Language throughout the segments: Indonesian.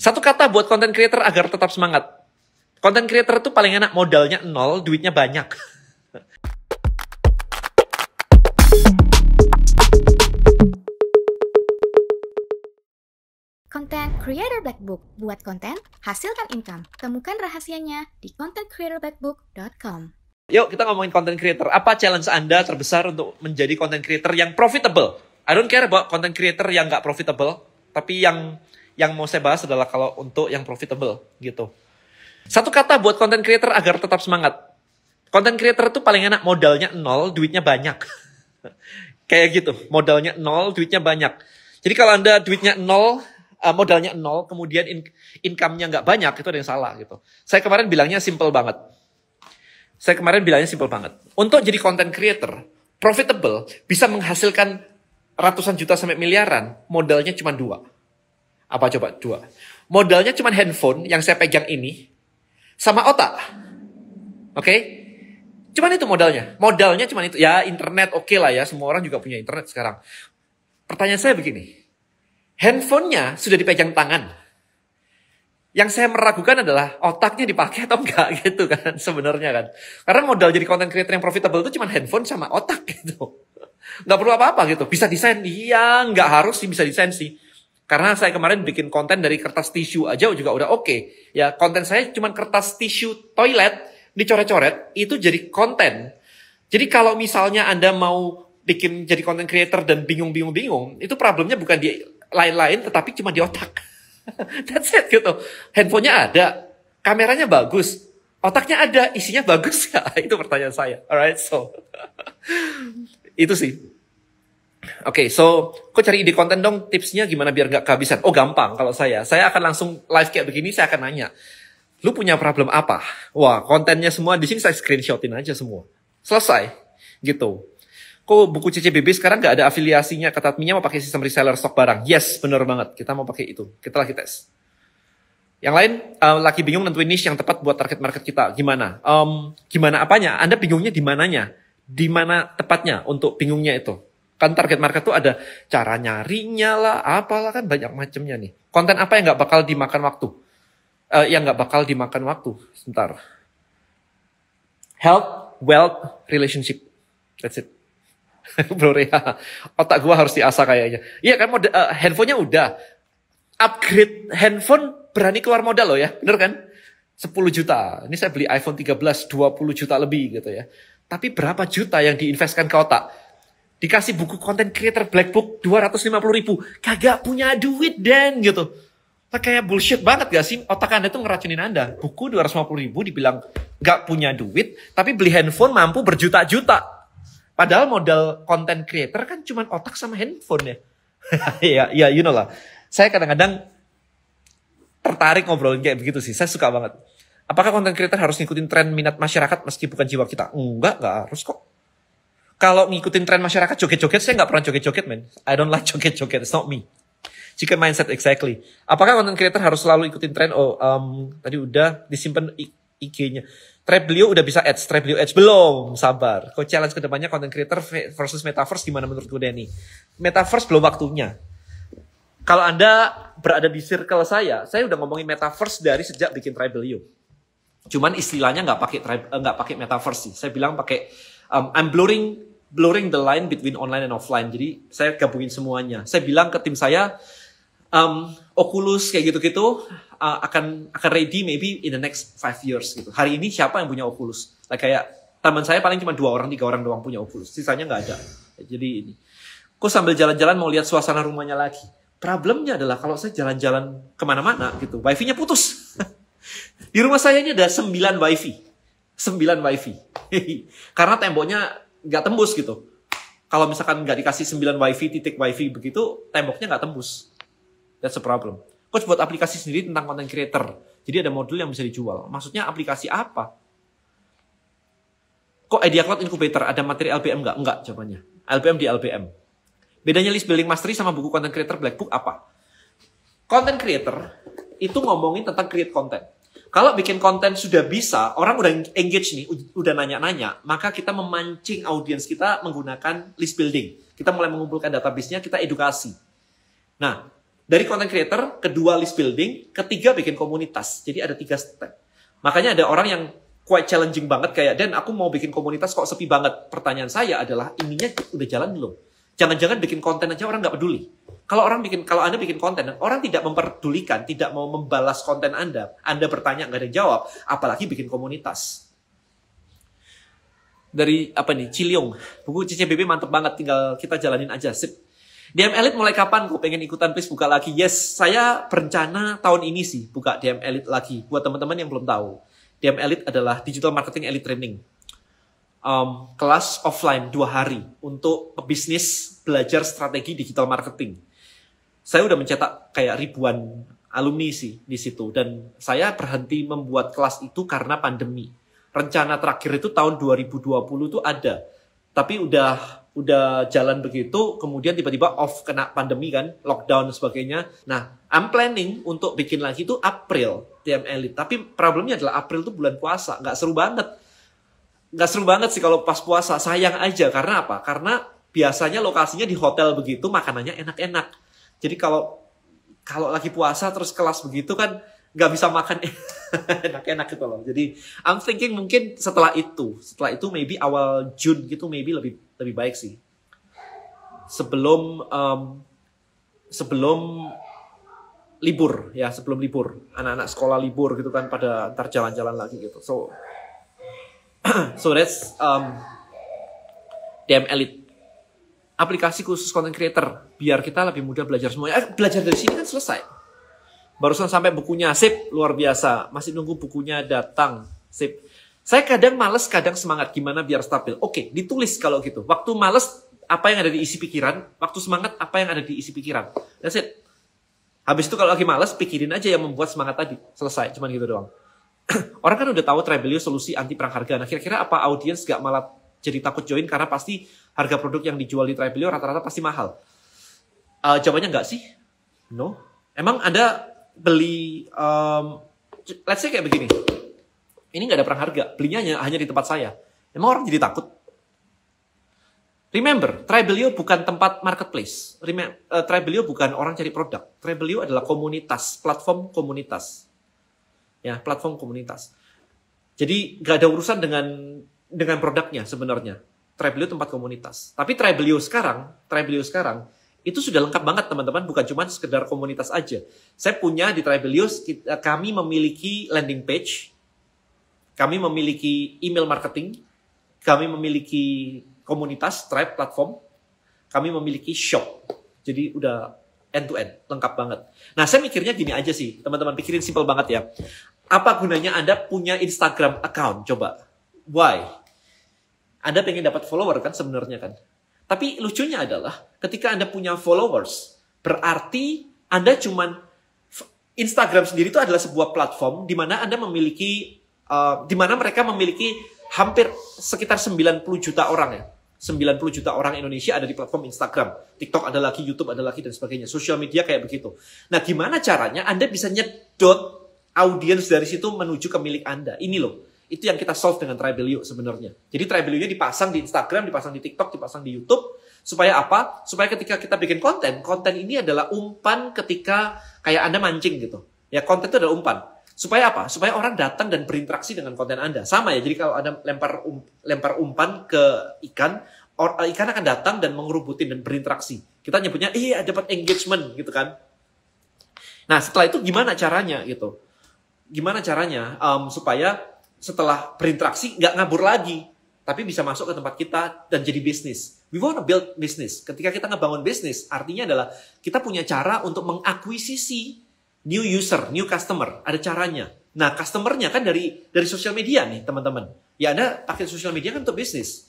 Satu kata buat content creator agar tetap semangat. Content creator itu paling enak modalnya nol, duitnya banyak. Content Creator Black Book. Buat konten, hasilkan income. Temukan rahasianya di contentcreatorblackbook.com. Yuk kita ngomongin content creator. Apa challenge Anda terbesar untuk menjadi content creator yang profitable? I don't care about content creator yang nggak profitable, tapi yang yang mau saya bahas adalah kalau untuk yang profitable gitu. Satu kata buat content creator agar tetap semangat. Content creator tuh paling enak modalnya nol, duitnya banyak. Kayak gitu, modalnya nol, duitnya banyak. Jadi kalau anda duitnya nol, eh, modalnya nol, kemudian in income-nya nggak banyak, itu ada yang salah gitu. Saya kemarin bilangnya simple banget. Saya kemarin bilangnya simple banget. Untuk jadi content creator, profitable, bisa menghasilkan ratusan juta sampai miliaran, modalnya cuma dua. Apa coba? Dua. Modalnya cuma handphone yang saya pegang ini sama otak. Oke? Okay? Cuman itu modalnya. Modalnya cuma itu. Ya internet oke okay lah ya. Semua orang juga punya internet sekarang. Pertanyaan saya begini. Handphonenya sudah dipegang tangan. Yang saya meragukan adalah otaknya dipakai atau enggak gitu kan sebenarnya kan. Karena modal jadi content creator yang profitable itu cuma handphone sama otak gitu. Nggak perlu apa-apa gitu. Bisa desain? Iya, enggak harus sih bisa desain sih. Karena saya kemarin bikin konten dari kertas tisu aja juga udah oke. Okay. Ya, konten saya cuma kertas tisu toilet dicoret-coret itu jadi konten. Jadi kalau misalnya Anda mau bikin jadi konten creator dan bingung-bingung-bingung, itu problemnya bukan di lain-lain tetapi cuma di otak. That's it gitu. Handphonenya ada, kameranya bagus, otaknya ada, isinya bagus ya? Itu pertanyaan saya. Alright, so itu sih. Oke, okay, so kok cari ide konten dong tipsnya gimana biar nggak kehabisan? Oh gampang kalau saya, saya akan langsung live kayak begini, saya akan nanya, lu punya problem apa? Wah kontennya semua di sini saya screenshotin aja semua, selesai gitu. Kok buku CCBB sekarang nggak ada afiliasinya ketat minyak mau pakai sistem reseller stok barang? Yes, bener banget, kita mau pakai itu, kita lagi tes. Yang lain uh, lagi bingung nentuin niche yang tepat buat target market kita. Gimana? Um, gimana apanya? Anda bingungnya di mananya? Di mana tepatnya untuk bingungnya itu? Kan target market tuh ada cara nyarinya lah, apalah kan banyak macamnya nih. Konten apa yang nggak bakal dimakan waktu? Uh, yang nggak bakal dimakan waktu. Sebentar. Health, wealth, relationship. That's it. Bro Reha, otak gua harus diasah kayaknya. Iya kan mode, uh, handphonenya udah. Upgrade handphone berani keluar modal loh ya, bener kan? 10 juta. Ini saya beli iPhone 13 20 juta lebih gitu ya. Tapi berapa juta yang diinvestkan ke otak? dikasih buku konten creator black book 250 ribu kagak punya duit dan gitu nah, kayak bullshit banget gak sih otak anda tuh ngeracunin anda buku 250 ribu dibilang gak punya duit tapi beli handphone mampu berjuta-juta padahal modal konten creator kan cuman otak sama handphone ya ya ya you know lah saya kadang-kadang tertarik ngobrolin kayak begitu sih saya suka banget apakah konten creator harus ngikutin tren minat masyarakat meski bukan jiwa kita enggak enggak harus kok kalau ngikutin tren masyarakat joget-joget, saya nggak pernah joget-joget, man. I don't like joget-joget. It's not me. Chicken mindset exactly. Apakah content creator harus selalu ikutin tren? Oh, um, tadi udah disimpan IG-nya. Trap beliau udah bisa ads, trap beliau ads belum, sabar. Kau challenge kedepannya content creator versus metaverse gimana menurutku Denny? Metaverse belum waktunya. Kalau anda berada di circle saya, saya udah ngomongin metaverse dari sejak bikin tribe beliau. Cuman istilahnya nggak pakai eh, nggak pakai metaverse sih. Saya bilang pakai um, I'm blurring blurring the line between online and offline. Jadi saya gabungin semuanya. Saya bilang ke tim saya, um, Oculus kayak gitu-gitu uh, akan akan ready maybe in the next five years gitu. Hari ini siapa yang punya Oculus? Like kayak teman saya paling cuma dua orang, tiga orang doang punya Oculus. Sisanya nggak ada. Jadi ini. Kok sambil jalan-jalan mau lihat suasana rumahnya lagi. Problemnya adalah kalau saya jalan-jalan kemana-mana gitu, wifi-nya putus. Di rumah saya ini ada sembilan wifi. sembilan wifi. Karena temboknya nggak tembus gitu. Kalau misalkan nggak dikasih 9 wifi titik wifi begitu, temboknya nggak tembus. That's a problem. Coach buat aplikasi sendiri tentang content creator. Jadi ada modul yang bisa dijual. Maksudnya aplikasi apa? Kok Idea Cloud Incubator ada materi lpm nggak? nggak jawabannya. lpm di lpm Bedanya list building mastery sama buku content creator black book apa? Content creator itu ngomongin tentang create content kalau bikin konten sudah bisa, orang udah engage nih, udah nanya-nanya, maka kita memancing audiens kita menggunakan list building. Kita mulai mengumpulkan database-nya, kita edukasi. Nah, dari content creator, kedua list building, ketiga bikin komunitas. Jadi ada tiga step. Makanya ada orang yang quite challenging banget kayak, Dan aku mau bikin komunitas kok sepi banget. Pertanyaan saya adalah, ininya udah jalan belum? Jangan-jangan bikin konten aja orang nggak peduli. Kalau orang bikin, kalau Anda bikin konten, orang tidak memperdulikan, tidak mau membalas konten Anda, Anda bertanya nggak ada yang jawab, apalagi bikin komunitas. Dari apa nih, Ciliung, buku CCBB mantep banget, tinggal kita jalanin aja, sip. DM Elite mulai kapan? Gue pengen ikutan, please buka lagi. Yes, saya berencana tahun ini sih buka DM Elite lagi. Buat teman-teman yang belum tahu, DM Elite adalah digital marketing elite training um, kelas offline dua hari untuk pebisnis belajar strategi digital marketing. Saya udah mencetak kayak ribuan alumni sih di situ dan saya berhenti membuat kelas itu karena pandemi. Rencana terakhir itu tahun 2020 itu ada, tapi udah udah jalan begitu, kemudian tiba-tiba off kena pandemi kan, lockdown dan sebagainya. Nah, I'm planning untuk bikin lagi itu April TM Elite, tapi problemnya adalah April itu bulan puasa, nggak seru banget nggak seru banget sih kalau pas puasa sayang aja karena apa karena biasanya lokasinya di hotel begitu makanannya enak-enak jadi kalau kalau lagi puasa terus kelas begitu kan nggak bisa makan enak-enak gitu loh jadi I'm thinking mungkin setelah itu setelah itu maybe awal June gitu maybe lebih lebih baik sih sebelum um, sebelum libur ya sebelum libur anak-anak sekolah libur gitu kan pada ntar jalan-jalan lagi gitu so so that's um, DM Elite. Aplikasi khusus content creator biar kita lebih mudah belajar semuanya. Eh, belajar dari sini kan selesai. Barusan sampai bukunya sip luar biasa. Masih nunggu bukunya datang. Sip. Saya kadang males, kadang semangat. Gimana biar stabil? Oke, ditulis kalau gitu. Waktu males, apa yang ada di isi pikiran. Waktu semangat, apa yang ada di isi pikiran. That's it. Habis itu kalau lagi males, pikirin aja yang membuat semangat tadi. Selesai, cuman gitu doang. orang kan udah tahu Trebelio solusi anti perang harga. Nah, kira-kira apa audiens gak malah jadi takut join karena pasti harga produk yang dijual di Trebelio rata-rata pasti mahal? Uh, jawabannya nggak sih? No. Emang Anda beli, um, let's say kayak begini, ini nggak ada perang harga, belinya hanya, hanya di tempat saya. Emang orang jadi takut? Remember, Trebelio bukan tempat marketplace. Remember, uh, Trebelio bukan orang cari produk. Trebelio adalah komunitas, platform komunitas ya platform komunitas. Jadi nggak ada urusan dengan dengan produknya sebenarnya. Tribelio tempat komunitas. Tapi Tribelio sekarang, Tribelio sekarang itu sudah lengkap banget teman-teman, bukan cuma sekedar komunitas aja. Saya punya di Tribelio eh, kami memiliki landing page, kami memiliki email marketing, kami memiliki komunitas Tribe platform, kami memiliki shop. Jadi udah end to end, lengkap banget. Nah, saya mikirnya gini aja sih, teman-teman pikirin simple banget ya. Apa gunanya Anda punya Instagram account? Coba. Why? Anda pengen dapat follower kan sebenarnya kan? Tapi lucunya adalah ketika Anda punya followers, berarti Anda cuman Instagram sendiri itu adalah sebuah platform di mana Anda memiliki uh, di mana mereka memiliki hampir sekitar 90 juta orang ya. 90 juta orang Indonesia ada di platform Instagram. TikTok ada lagi, YouTube ada lagi, dan sebagainya. social media kayak begitu. Nah, gimana caranya Anda bisa nyedot audiens dari situ menuju ke milik Anda. Ini loh, itu yang kita solve dengan Tribelio sebenarnya. Jadi Tribelio-nya dipasang di Instagram, dipasang di TikTok, dipasang di YouTube. Supaya apa? Supaya ketika kita bikin konten, konten ini adalah umpan ketika kayak Anda mancing gitu. Ya konten itu adalah umpan. Supaya apa? Supaya orang datang dan berinteraksi dengan konten Anda. Sama ya, jadi kalau Anda lempar, um, lempar umpan ke ikan, or, eh, ikan akan datang dan mengerubutin dan berinteraksi. Kita nyebutnya, iya dapat engagement gitu kan. Nah setelah itu gimana caranya gitu gimana caranya um, supaya setelah berinteraksi nggak ngabur lagi, tapi bisa masuk ke tempat kita dan jadi bisnis. We want to build business. Ketika kita ngebangun bisnis, artinya adalah kita punya cara untuk mengakuisisi new user, new customer. Ada caranya. Nah, customernya kan dari dari sosial media nih, teman-teman. Ya Anda pakai sosial media kan untuk bisnis.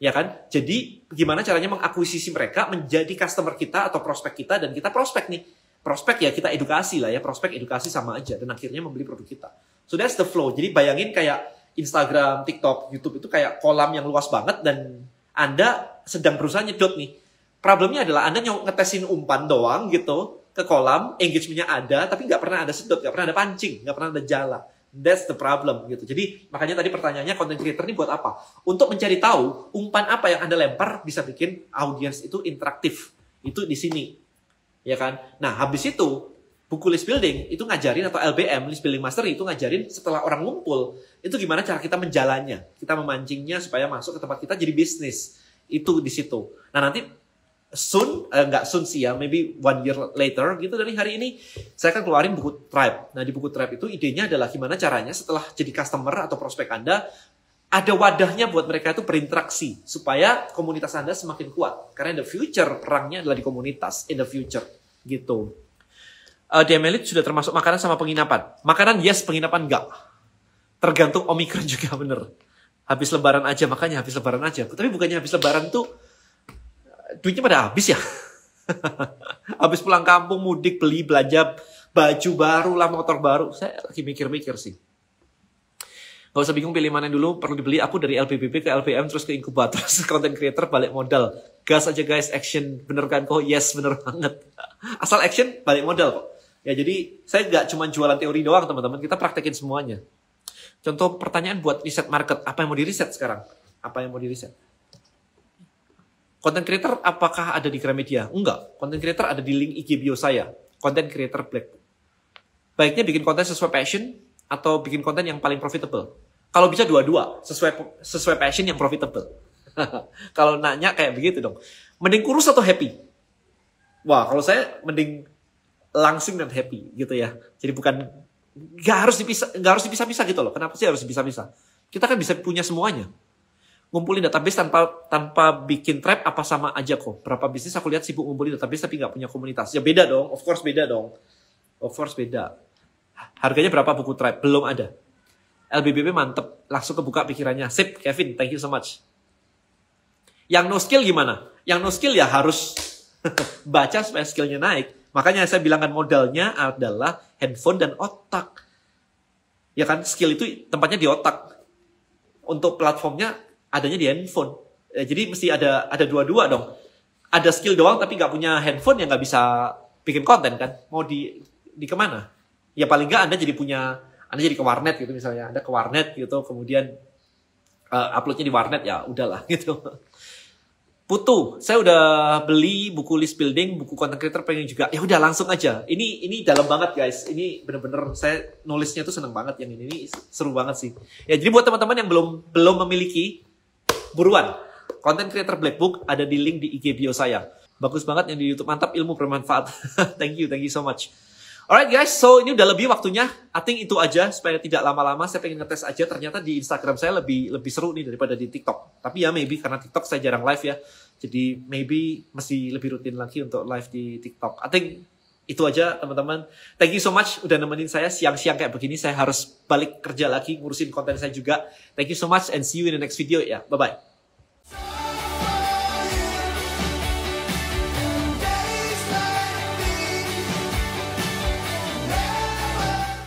Ya kan? Jadi gimana caranya mengakuisisi mereka menjadi customer kita atau prospek kita dan kita prospek nih prospek ya kita edukasi lah ya prospek edukasi sama aja dan akhirnya membeli produk kita so that's the flow jadi bayangin kayak Instagram TikTok YouTube itu kayak kolam yang luas banget dan anda sedang berusaha nyedot nih problemnya adalah anda ngetesin umpan doang gitu ke kolam engagementnya ada tapi nggak pernah ada sedot nggak pernah ada pancing nggak pernah ada jala That's the problem gitu. Jadi makanya tadi pertanyaannya content creator ini buat apa? Untuk mencari tahu umpan apa yang Anda lempar bisa bikin audiens itu interaktif. Itu di sini ya kan? Nah, habis itu buku list building itu ngajarin atau LBM list building master itu ngajarin setelah orang ngumpul itu gimana cara kita menjalannya, kita memancingnya supaya masuk ke tempat kita jadi bisnis itu di situ. Nah nanti soon nggak eh, nggak soon sih ya, maybe one year later gitu dari hari ini saya akan keluarin buku tribe. Nah di buku tribe itu idenya adalah gimana caranya setelah jadi customer atau prospek anda ada wadahnya buat mereka itu berinteraksi supaya komunitas Anda semakin kuat. Karena in the future perangnya adalah di komunitas in the future gitu. Uh, di sudah termasuk makanan sama penginapan. Makanan yes, penginapan enggak. Tergantung Omikron juga bener. Habis lebaran aja, makanya habis lebaran aja. Tapi bukannya habis lebaran tuh eh, duitnya pada habis ya. habis pulang kampung, mudik, beli, belanja, baju baru lah, motor baru. Saya lagi mikir-mikir sih gak usah bingung pilih mana dulu perlu dibeli aku dari LPBB ke LPM terus ke inkubator terus content creator balik modal gas aja guys action bener kan kok yes bener banget asal action balik modal kok ya jadi saya nggak cuma jualan teori doang teman-teman kita praktekin semuanya contoh pertanyaan buat riset market apa yang mau diriset sekarang apa yang mau diriset Content creator apakah ada di Gramedia? Enggak. Content creator ada di link IG bio saya. Content creator Black. Baiknya bikin konten sesuai passion, atau bikin konten yang paling profitable? Kalau bisa dua-dua, sesuai sesuai passion yang profitable. kalau nanya kayak begitu dong. Mending kurus atau happy? Wah, kalau saya mending langsing dan happy gitu ya. Jadi bukan nggak harus dipisah nggak harus dipisah-pisah gitu loh. Kenapa sih harus dipisah-pisah? Kita kan bisa punya semuanya. Ngumpulin database tanpa tanpa bikin trap apa sama aja kok. Berapa bisnis aku lihat sibuk ngumpulin database tapi nggak punya komunitas. Ya beda dong, of course beda dong. Of course beda Harganya berapa buku Tribe? Belum ada. LBBP mantep, langsung kebuka pikirannya. Sip, Kevin, thank you so much. Yang no skill gimana? Yang no skill ya harus baca supaya skillnya naik. Makanya saya bilangkan modalnya adalah handphone dan otak. Ya kan, skill itu tempatnya di otak. Untuk platformnya adanya di handphone. Ya, jadi mesti ada ada dua-dua dong. Ada skill doang tapi nggak punya handphone yang nggak bisa bikin konten kan? Mau di di kemana? ya paling nggak anda jadi punya anda jadi ke warnet gitu misalnya anda ke warnet gitu kemudian uh, uploadnya di warnet ya udahlah gitu Putu, saya udah beli buku list building, buku content creator pengen juga. Ya udah langsung aja. Ini ini dalam banget guys. Ini bener-bener saya nulisnya tuh seneng banget yang ini, ini seru banget sih. Ya jadi buat teman-teman yang belum belum memiliki buruan. Content creator black book ada di link di IG bio saya. Bagus banget yang di YouTube mantap ilmu bermanfaat. thank you, thank you so much. Alright guys, so ini udah lebih waktunya. I think itu aja supaya tidak lama-lama. Saya pengen ngetes aja. Ternyata di Instagram saya lebih lebih seru nih daripada di TikTok. Tapi ya maybe karena TikTok saya jarang live ya. Jadi maybe masih lebih rutin lagi untuk live di TikTok. I think itu aja teman-teman. Thank you so much udah nemenin saya siang-siang kayak begini. Saya harus balik kerja lagi ngurusin konten saya juga. Thank you so much and see you in the next video ya. Bye-bye.